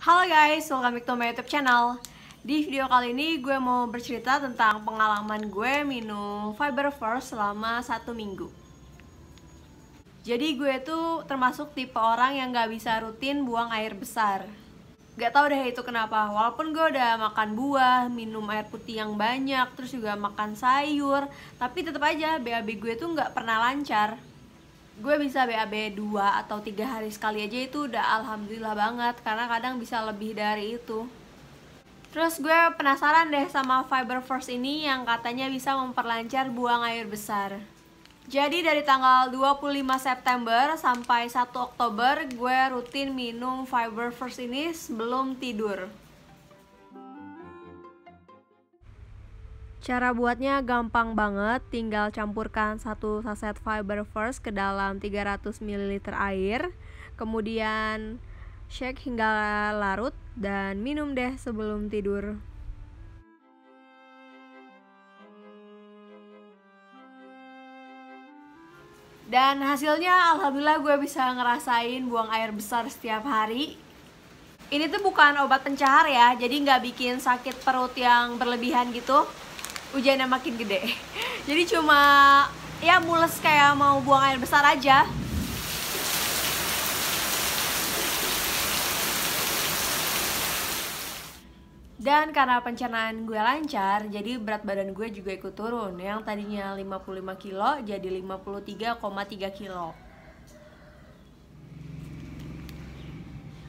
Halo guys, welcome back to my youtube channel Di video kali ini gue mau bercerita tentang pengalaman gue minum Fiber First selama satu minggu Jadi gue tuh termasuk tipe orang yang gak bisa rutin buang air besar Gak tau deh itu kenapa, walaupun gue udah makan buah, minum air putih yang banyak, terus juga makan sayur Tapi tetap aja BAB gue tuh gak pernah lancar gue bisa BAB 2 atau tiga hari sekali aja itu udah alhamdulillah banget karena kadang bisa lebih dari itu terus gue penasaran deh sama Fiber First ini yang katanya bisa memperlancar buang air besar jadi dari tanggal 25 September sampai 1 Oktober gue rutin minum Fiber First ini sebelum tidur Cara buatnya gampang banget, tinggal campurkan satu saset fiber first ke dalam 300 ml air, kemudian shake hingga larut dan minum deh sebelum tidur. Dan hasilnya alhamdulillah gue bisa ngerasain buang air besar setiap hari Ini tuh bukan obat pencahar ya, jadi nggak bikin sakit perut yang berlebihan gitu hujannya makin gede jadi cuma ya mules kayak mau buang air besar aja Dan karena pencernaan gue lancar, jadi berat badan gue juga ikut turun. Yang tadinya 55 kilo jadi 53,3 kilo.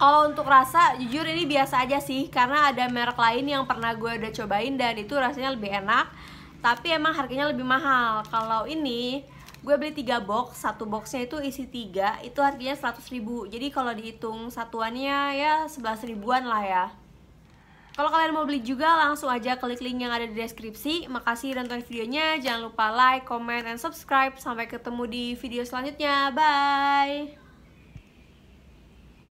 Kalau untuk rasa, jujur ini biasa aja sih Karena ada merek lain yang pernah gue udah cobain Dan itu rasanya lebih enak Tapi emang harganya lebih mahal Kalau ini, gue beli 3 box Satu boxnya itu isi 3 Itu harganya 100 ribu Jadi kalau dihitung satuannya ya 11 ribuan lah ya kalau kalian mau beli juga, langsung aja klik link yang ada di deskripsi. Makasih udah nonton videonya, jangan lupa like, comment, and subscribe. Sampai ketemu di video selanjutnya. Bye!